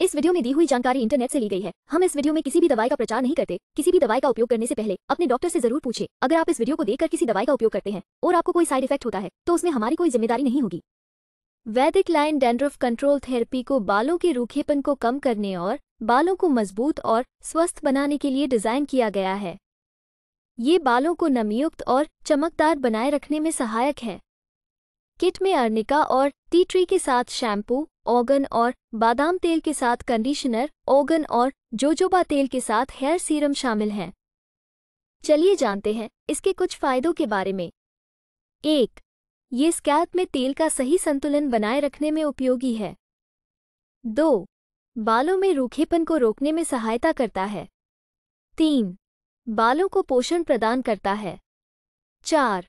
इस वीडियो में दी हुई जानकारी इंटरनेट से ली गई है हम इस वीडियो में किसी भी दवाई का प्रचार नहीं करते किसी भी दवाई का उपयोग करने से पहले अपने डॉक्टर से जरूर पूछे अगर आप इस वीडियो को देखकर किसी दवाई का उपयोग करते हैं और आपको कोई साइड इफेक्ट होता है तो उसमें हमारी कोई जिम्मेदारी नहीं होगी वैदिक लाइन डेंड्रफ कंट्रोल थेरेपी को बालों के रूखेपन को कम करने और बालों को मजबूत और स्वस्थ बनाने के लिए डिजाइन किया गया है ये बालों को नमीयुक्त और चमकदार बनाए रखने में सहायक है किट में अर्निका और टी ट्री के साथ शैम्पू ओगन और बादाम तेल के साथ कंडीशनर ओगन और जोजोबा तेल के साथ हेयर सीरम शामिल हैं चलिए जानते हैं इसके कुछ फायदों के बारे में एक ये स्कैल्प में तेल का सही संतुलन बनाए रखने में उपयोगी है दो बालों में रूखेपन को रोकने में सहायता करता है तीन बालों को पोषण प्रदान करता है चार